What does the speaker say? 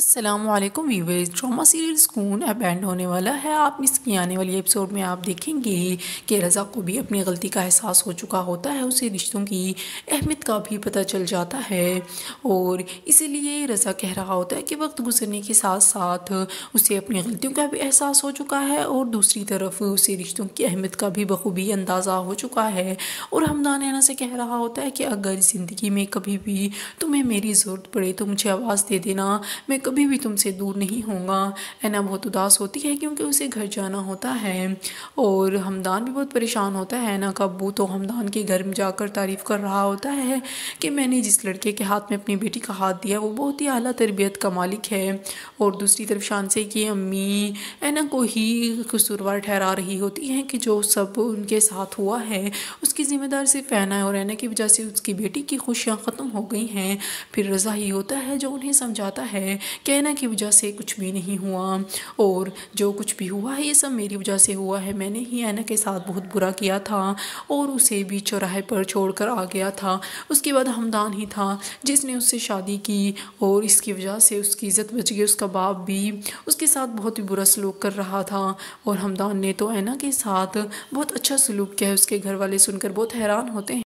Aslam viewers drama serial सुकून अब and होने वाला है आप इसकी आने वाली एपिसोड में आप देखेंगे कि रज़ा को भी अपनी गलती का एहसास हो चुका होता है उसे रिश्तों की अहमियत का भी पता चल जाता है और इसीलिए रज़ा कह रहा होता है कि वक्त गुजरने के साथ साथ उसे अपनी गलतियों का भी एहसास हो चुका है और दूसरी तरफ उसे रिश्तों की अहमियत का भी बखूबी अंदाज़ा हो चुका है और हमदान एना से कह रहा होता है कि अगर ज़िंदगी में कभी भी तुम्हें मेरी ज़रूरत पड़े तो मुझे आवाज़ दे देना मैं कभी तो भी तुमसे दूर नहीं होगा एना बहुत तो उदास होती है क्योंकि उसे घर जाना होता है और हमदान भी बहुत परेशान होता है एना का तो हमदान के घर में जाकर तारीफ़ कर रहा होता है कि मैंने जिस लड़के के हाथ में अपनी बेटी का हाथ दिया वो बहुत ही अली तरबियत का मालिक है और दूसरी तरफ शान से की अम्मी एना को ही कसूरवार ठहरा रही होती हैं कि जो सब उनके साथ हुआ है उसकी ज़िम्मेदार सिर्फ एना है और ऐना की वजह से उसकी बेटी की खुशियाँ ख़त्म हो गई हैं फिर रज़ा ही होता है जो उन्हें समझाता है कहना की वजह से कुछ भी नहीं हुआ और जो कुछ भी हुआ है ये सब मेरी वजह से हुआ है मैंने ही ऐना के साथ बहुत बुरा किया था और उसे भी चौराहे पर छोड़कर आ गया था उसके बाद हमदान ही था जिसने उससे शादी की और इसकी वजह से उसकी इज़्ज़त बच गई उसका बाप भी उसके साथ बहुत ही बुरा सलूक कर रहा था और हमदान ने तो ऐना के साथ बहुत अच्छा सलूक किया है उसके घर वाले सुनकर बहुत हैरान होते हैं